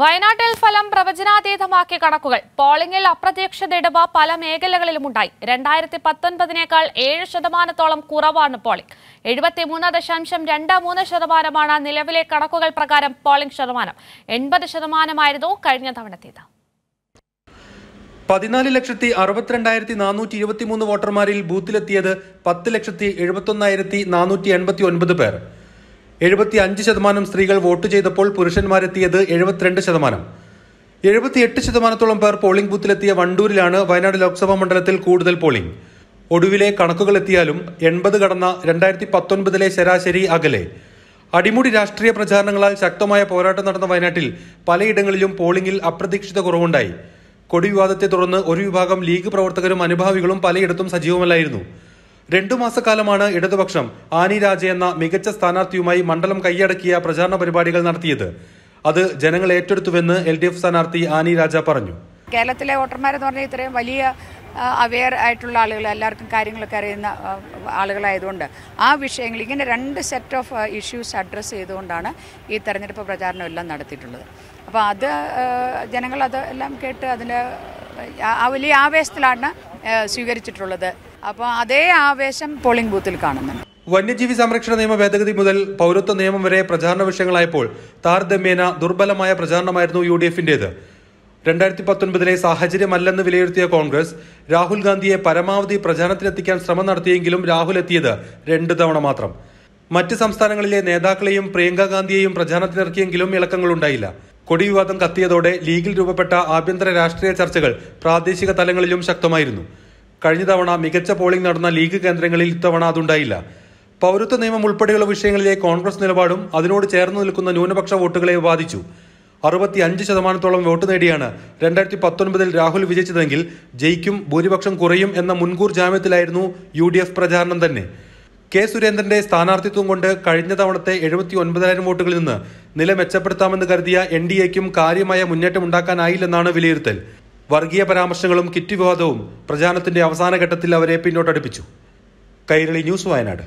വയനാട്ടിൽ ഫലം പ്രവചനാതീതമാക്കിയ കണക്കുകൾ പോളിംഗിൽ അപ്രതീക്ഷിത ഇടവ പല മേഖലകളിലും ഉണ്ടായി രണ്ടായിരത്തി പത്തൊൻപതിനേക്കാൾ ഏഴ് ശതമാനത്തോളം കുറവാണ് പോളിംഗ് എഴുപത്തിമൂന്ന് ദശാംശം രണ്ട് മൂന്ന് ശതമാനമാണ് നിലവിലെ കണക്കുകൾ പ്രകാരം പോളിംഗ് ശതമാനം എൺപത് ശതമാനമായിരുന്നു കഴിഞ്ഞ തവണത്തേത് പതിനാല് ലക്ഷത്തി അറുപത്തിരണ്ടായിരത്തി നാനൂറ്റി ഇരുപത്തിമൂന്ന് വോട്ടർമാരിൽ ബൂത്തിലെത്തിയത് പത്ത് ലക്ഷത്തി എഴുപത്തി ഒന്നായിരത്തി നാനൂറ്റി എൺപത്തി ഒൻപത് പേർ എഴുപത്തി അഞ്ച് ശതമാനം സ്ത്രീകൾ വോട്ട് ചെയ്തപ്പോൾ പുരുഷന്മാരെത്തിയത് എഴുപത്തിരണ്ട് ശതമാനം എഴുപത്തിയെട്ട് ശതമാനത്തോളം പേർ പോളിംഗ് ബൂത്തിലെത്തിയ വണ്ടൂരിലാണ് വയനാട് ലോക്സഭാ മണ്ഡലത്തിൽ കൂടുതൽ പോളിംഗ് ഒടുവിലെ കണക്കുകൾ എത്തിയാലും എൺപത് കടന്ന രണ്ടായിരത്തി പത്തൊൻപതിലെ ശരാശരി അകലെ അടിമുടി രാഷ്ട്രീയ പ്രചാരണങ്ങളാൽ ശക്തമായ പോരാട്ടം നടന്ന വയനാട്ടിൽ പലയിടങ്ങളിലും പോളിംഗിൽ അപ്രതീക്ഷിത കുറവുണ്ടായി കൊടി വിവാദത്തെ തുടർന്ന് ഒരു വിഭാഗം ലീഗ് പ്രവർത്തകരും അനുഭാവികളും പലയിടത്തും സജീവമല്ലായിരുന്നു രണ്ടു മാസക്കാലമാണ് ഇടതുപക്ഷം ആനി രാജ എന്ന മികച്ച സ്ഥാനാർത്ഥിയുമായി മണ്ഡലം കൈയടക്കിയ പ്രചാരണ പരിപാടികൾ നടത്തിയത് അത് ജനങ്ങൾ ഏറ്റെടുത്തുവെന്ന് എൽ ഡി എഫ് സ്ഥാനാർത്ഥി ആനി രാജ പറഞ്ഞു കേരളത്തിലെ വോട്ടർമാരെന്ന് പറഞ്ഞാൽ ഇത്രയും വലിയ അവെയർ ആയിട്ടുള്ള ആളുകൾ എല്ലാവർക്കും കാര്യങ്ങളൊക്കെ അറിയുന്ന ആളുകളായതുകൊണ്ട് ആ വിഷയങ്ങൾ ഇങ്ങനെ രണ്ട് സെറ്റ് ഓഫ് ഇഷ്യൂസ് അഡ്രസ്സ് ചെയ്തുകൊണ്ടാണ് ഈ തെരഞ്ഞെടുപ്പ് പ്രചാരണം എല്ലാം നടത്തിയിട്ടുള്ളത് അപ്പോൾ അത് ജനങ്ങൾ അതെല്ലാം എല്ലാം കേട്ട് അതിൻ്റെ വലിയ ആവേശത്തിലാണ് സ്വീകരിച്ചിട്ടുള്ളത് അപ്പോൾ അതേ ആവേശം പോളിംഗ് ബൂത്തിൽ കാണുന്നുണ്ട് വന്യജീവി സംരക്ഷണ നിയമ ഭേദഗതി മുതൽ പൗരത്വ നിയമം വരെ പ്രചാരണ വിഷയങ്ങളായപ്പോൾ താരതമ്യേന ദുർബലമായ പ്രചാരണമായിരുന്നു യു ഡി എഫിന്റേത് രണ്ടായിരത്തി പത്തൊൻപതിലെ സാഹചര്യമല്ലെന്ന് വിലയിരുത്തിയ കോൺഗ്രസ് രാഹുൽ ഗാന്ധിയെ പരമാവധി പ്രചാരണത്തിനെത്തിക്കാൻ ശ്രമം നടത്തിയെങ്കിലും രാഹുൽ എത്തിയത് രണ്ട് തവണ മാത്രം മറ്റ് സംസ്ഥാനങ്ങളിലെ നേതാക്കളെയും പ്രിയങ്ക ഗാന്ധിയെയും പ്രചാരണത്തിനിറക്കിയെങ്കിലും ഇളക്കങ്ങളുണ്ടായില്ല കൊടിവിവാദം കത്തിയതോടെ ലീഗിൽ രൂപപ്പെട്ട ആഭ്യന്തര രാഷ്ട്രീയ ചർച്ചകൾ പ്രാദേശിക തലങ്ങളിലും ശക്തമായിരുന്നു കഴിഞ്ഞ തവണ മികച്ച പോളിംഗ് നടന്ന ലീഗ് കേന്ദ്രങ്ങളിൽ ഇത്തവണ അതുണ്ടായില്ല പൗരത്വ നിയമം ഉൾപ്പെടെയുള്ള വിഷയങ്ങളിലെ കോൺഗ്രസ് നിലപാടും അതിനോട് ചേർന്ന് നിൽക്കുന്ന ന്യൂനപക്ഷ വോട്ടുകളെ ബാധിച്ചു അറുപത്തി അഞ്ച് ശതമാനത്തോളം വോട്ട് നേടിയാണ് രണ്ടായിരത്തി പത്തൊൻപതിൽ രാഹുൽ വിജയിച്ചതെങ്കിൽ ജയിക്കും ഭൂരിപക്ഷം കുറയും എന്ന മുൻകൂർ ജാമ്യത്തിലായിരുന്നു യു പ്രചാരണം തന്നെ കെ സുരേന്ദ്രന്റെ സ്ഥാനാർത്ഥിത്വം കൊണ്ട് കഴിഞ്ഞ തവണത്തെ എഴുപത്തി ഒൻപതിനായിരം വോട്ടുകളിൽ നിന്ന് നില മെച്ചപ്പെടുത്താമെന്ന് കരുതിയ എൻ ഡി എക്കും കാര്യമായ ഉണ്ടാക്കാനായില്ലെന്നാണ് വിലയിരുത്തൽ വർഗീയ പരാമർശങ്ങളും കിറ്റ് വിവാദവും പ്രചാരണത്തിന്റെ അവസാന ഘട്ടത്തിൽ അവരെ പിന്നോട്ടടുപ്പിച്ചു കൈരളി ന്യൂസ് വയനാട്